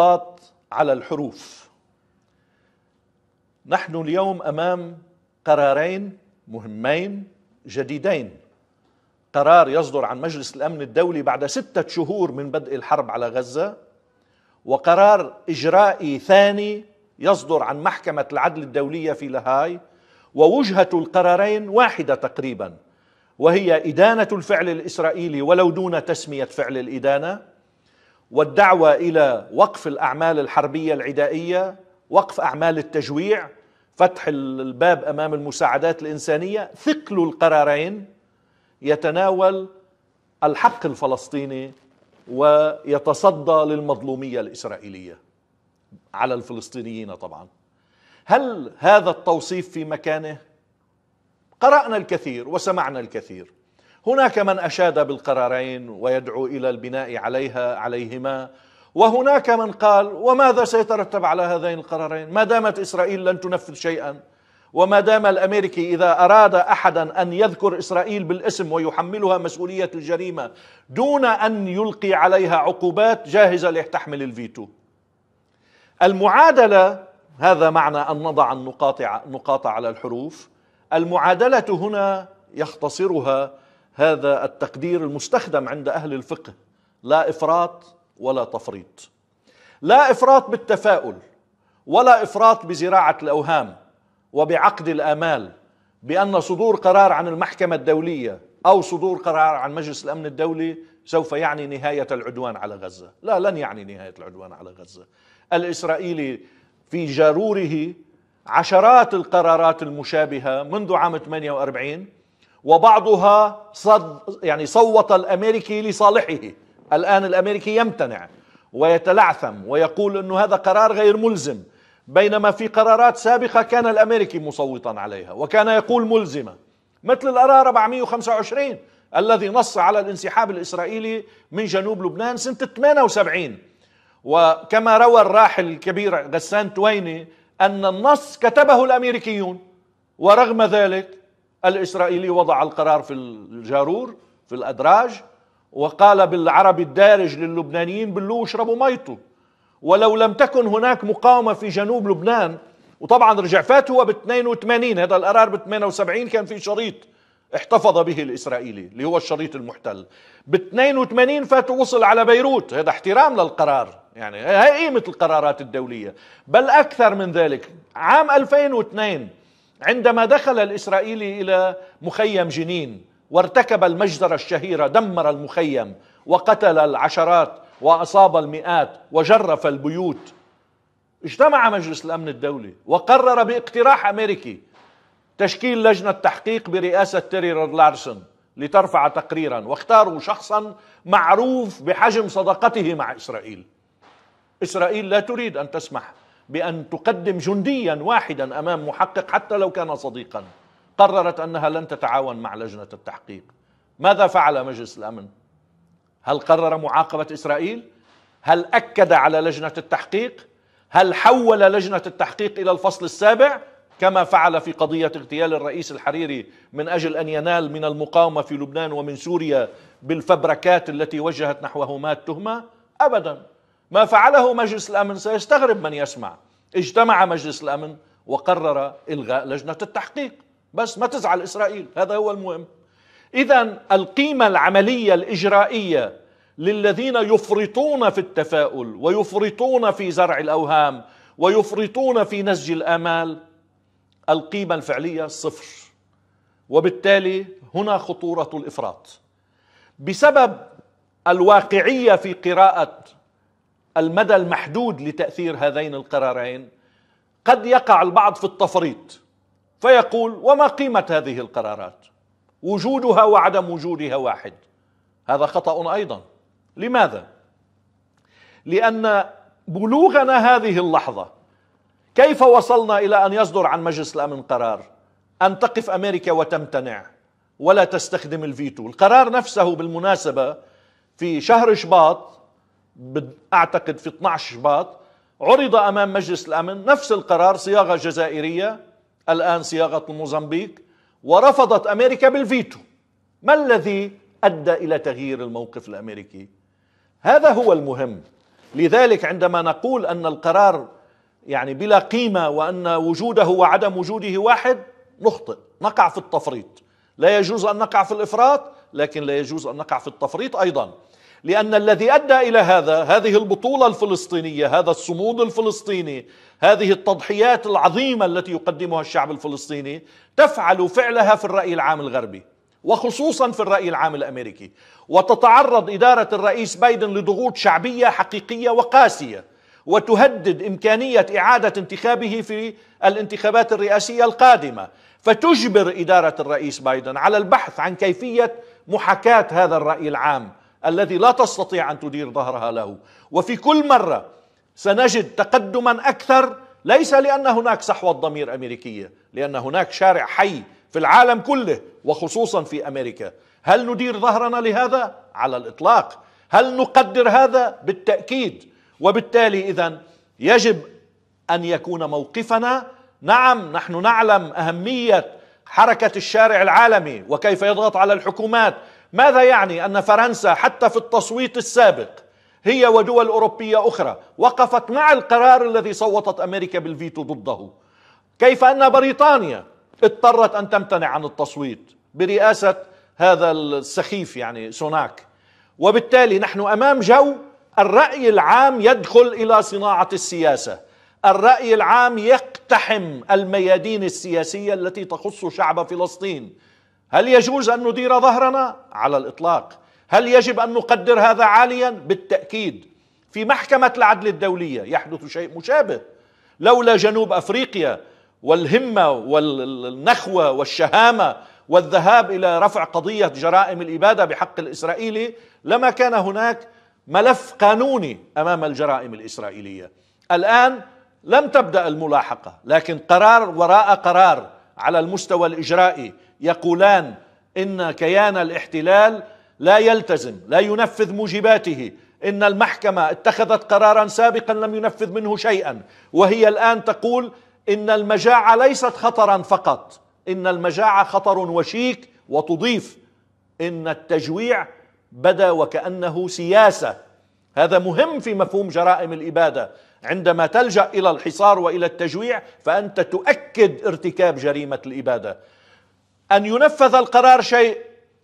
النقاط على الحروف نحن اليوم امام قرارين مهمين جديدين قرار يصدر عن مجلس الامن الدولي بعد سته شهور من بدء الحرب على غزه وقرار اجرائي ثاني يصدر عن محكمه العدل الدوليه في لاهاي ووجهه القرارين واحده تقريبا وهي ادانه الفعل الاسرائيلي ولو دون تسميه فعل الادانه والدعوه الى وقف الاعمال الحربيه العدائيه وقف اعمال التجويع فتح الباب امام المساعدات الانسانيه ثقل القرارين يتناول الحق الفلسطيني ويتصدى للمظلوميه الاسرائيليه على الفلسطينيين طبعا هل هذا التوصيف في مكانه قرانا الكثير وسمعنا الكثير هناك من أشاد بالقرارين ويدعو إلى البناء عليها عليهما وهناك من قال وماذا سيترتب على هذين القرارين ما دامت إسرائيل لن تنفذ شيئا وما دام الامريكي اذا اراد احدا ان يذكر اسرائيل بالاسم ويحملها مسؤوليه الجريمه دون ان يلقي عليها عقوبات جاهزه لتحمل الفيتو. المعادله هذا معنى ان نضع النقاط على الحروف، المعادله هنا يختصرها هذا التقدير المستخدم عند أهل الفقه لا إفراط ولا تفريط لا إفراط بالتفاؤل ولا إفراط بزراعة الأوهام وبعقد الآمال بأن صدور قرار عن المحكمة الدولية أو صدور قرار عن مجلس الأمن الدولي سوف يعني نهاية العدوان على غزة لا لن يعني نهاية العدوان على غزة الإسرائيلي في جاروره عشرات القرارات المشابهة منذ عام 48 وبعضها صد يعني صوت الامريكي لصالحه الان الامريكي يمتنع ويتلعثم ويقول انه هذا قرار غير ملزم بينما في قرارات سابقه كان الامريكي مصوتا عليها وكان يقول ملزمه مثل القرار 425 الذي نص على الانسحاب الاسرائيلي من جنوب لبنان سنه 78 وكما روى الراحل الكبير غسان تويني ان النص كتبه الامريكيون ورغم ذلك الإسرائيلي وضع القرار في الجارور في الأدراج وقال بالعربي الدارج للبنانيين بلو اشربوا ميته ولو لم تكن هناك مقاومة في جنوب لبنان وطبعا رجع فات هو ب 82 هذا القرار ب 78 كان في شريط احتفظ به الإسرائيلي اللي هو الشريط المحتل ب 82 فات وصل على بيروت هذا احترام للقرار يعني هي قيمة القرارات الدولية بل أكثر من ذلك عام 2002 عندما دخل الاسرائيلي الى مخيم جنين وارتكب المجزره الشهيره دمر المخيم وقتل العشرات واصاب المئات وجرف البيوت اجتمع مجلس الامن الدولي وقرر باقتراح امريكي تشكيل لجنه تحقيق برئاسه تيري لارسون لترفع تقريرا واختاروا شخصا معروف بحجم صداقته مع اسرائيل. اسرائيل لا تريد ان تسمح بأن تقدم جنديا واحدا أمام محقق حتى لو كان صديقا قررت أنها لن تتعاون مع لجنة التحقيق ماذا فعل مجلس الأمن؟ هل قرر معاقبة إسرائيل؟ هل أكد على لجنة التحقيق؟ هل حول لجنة التحقيق إلى الفصل السابع؟ كما فعل في قضية اغتيال الرئيس الحريري من أجل أن ينال من المقاومة في لبنان ومن سوريا بالفبركات التي وجهت نحوهما التهمة؟ أبداً ما فعله مجلس الامن سيستغرب من يسمع اجتمع مجلس الامن وقرر الغاء لجنه التحقيق بس ما تزعل اسرائيل هذا هو المهم اذا القيمه العمليه الاجرائيه للذين يفرطون في التفاؤل ويفرطون في زرع الاوهام ويفرطون في نسج الامال القيمه الفعليه صفر وبالتالي هنا خطوره الافراط بسبب الواقعيه في قراءه المدى المحدود لتأثير هذين القرارين قد يقع البعض في التفريط فيقول وما قيمة هذه القرارات وجودها وعدم وجودها واحد هذا خطأ أيضا لماذا؟ لأن بلوغنا هذه اللحظة كيف وصلنا إلى أن يصدر عن مجلس الأمن قرار أن تقف أمريكا وتمتنع ولا تستخدم الفيتو القرار نفسه بالمناسبة في شهر شباط اعتقد في 12 شباط عرض امام مجلس الامن نفس القرار صياغه جزائريه الان صياغه الموزمبيق ورفضت امريكا بالفيتو ما الذي ادى الى تغيير الموقف الامريكي هذا هو المهم لذلك عندما نقول ان القرار يعني بلا قيمه وان وجوده وعدم وجوده واحد نخطئ نقع في التفريط لا يجوز ان نقع في الافراط لكن لا يجوز ان نقع في التفريط ايضا لأن الذي أدى إلى هذا هذه البطولة الفلسطينية هذا الصمود الفلسطيني هذه التضحيات العظيمة التي يقدمها الشعب الفلسطيني تفعل فعلها في الرأي العام الغربي وخصوصا في الرأي العام الأمريكي وتتعرض إدارة الرئيس بايدن لضغوط شعبية حقيقية وقاسية وتهدد إمكانية إعادة انتخابه في الانتخابات الرئاسية القادمة فتجبر إدارة الرئيس بايدن على البحث عن كيفية محاكاة هذا الرأي العام الذي لا تستطيع أن تدير ظهرها له وفي كل مرة سنجد تقدما أكثر ليس لأن هناك سحوة ضمير أمريكية لأن هناك شارع حي في العالم كله وخصوصا في أمريكا هل ندير ظهرنا لهذا؟ على الإطلاق هل نقدر هذا؟ بالتأكيد وبالتالي إذا يجب أن يكون موقفنا نعم نحن نعلم أهمية حركة الشارع العالمي وكيف يضغط على الحكومات ماذا يعني أن فرنسا حتى في التصويت السابق هي ودول أوروبية أخرى وقفت مع القرار الذي صوتت أمريكا بالفيتو ضده كيف أن بريطانيا اضطرت أن تمتنع عن التصويت برئاسة هذا السخيف يعني سوناك وبالتالي نحن أمام جو الرأي العام يدخل إلى صناعة السياسة الرأي العام يقتحم الميادين السياسية التي تخص شعب فلسطين هل يجوز أن ندير ظهرنا على الإطلاق هل يجب أن نقدر هذا عاليا بالتأكيد في محكمة العدل الدولية يحدث شيء مشابه لولا جنوب أفريقيا والهمة والنخوة والشهامة والذهاب إلى رفع قضية جرائم الإبادة بحق الإسرائيلي لما كان هناك ملف قانوني أمام الجرائم الإسرائيلية الآن لم تبدأ الملاحقة لكن قرار وراء قرار على المستوى الإجرائي يقولان إن كيان الاحتلال لا يلتزم لا ينفذ موجباته إن المحكمة اتخذت قرارا سابقا لم ينفذ منه شيئا وهي الآن تقول إن المجاعة ليست خطرا فقط إن المجاعة خطر وشيك وتضيف إن التجويع بدا وكأنه سياسة هذا مهم في مفهوم جرائم الإبادة عندما تلجأ إلى الحصار وإلى التجويع فأنت تؤكد ارتكاب جريمة الإبادة أن ينفذ القرار شيء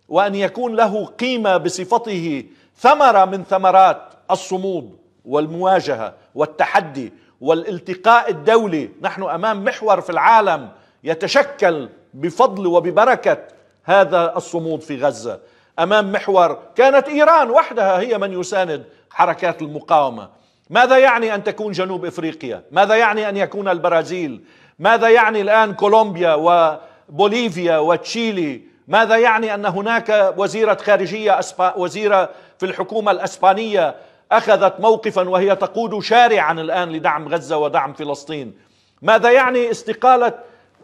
وأن يكون له قيمة بصفته ثمرة من ثمرات الصمود والمواجهة والتحدي والالتقاء الدولي نحن أمام محور في العالم يتشكل بفضل وببركة هذا الصمود في غزة أمام محور كانت إيران وحدها هي من يساند حركات المقاومة ماذا يعني أن تكون جنوب إفريقيا ماذا يعني أن يكون البرازيل ماذا يعني الآن كولومبيا و بوليفيا وتشيلي ماذا يعني أن هناك وزيرة خارجية وزيرة في الحكومة الأسبانية أخذت موقفا وهي تقود شارعا الآن لدعم غزة ودعم فلسطين ماذا يعني استقالة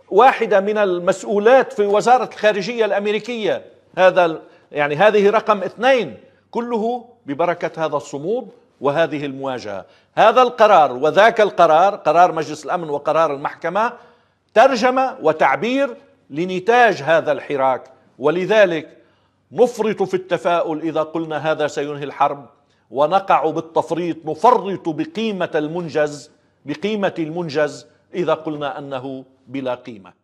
واحدة من المسؤولات في وزارة الخارجية الأمريكية هذا يعني هذه رقم اثنين كله ببركة هذا الصمود وهذه المواجهة هذا القرار وذاك القرار قرار مجلس الأمن وقرار المحكمة ترجمة وتعبير لنتاج هذا الحراك ولذلك نفرط في التفاؤل اذا قلنا هذا سينهي الحرب ونقع بالتفريط نفرط بقيمه المنجز بقيمه المنجز اذا قلنا انه بلا قيمه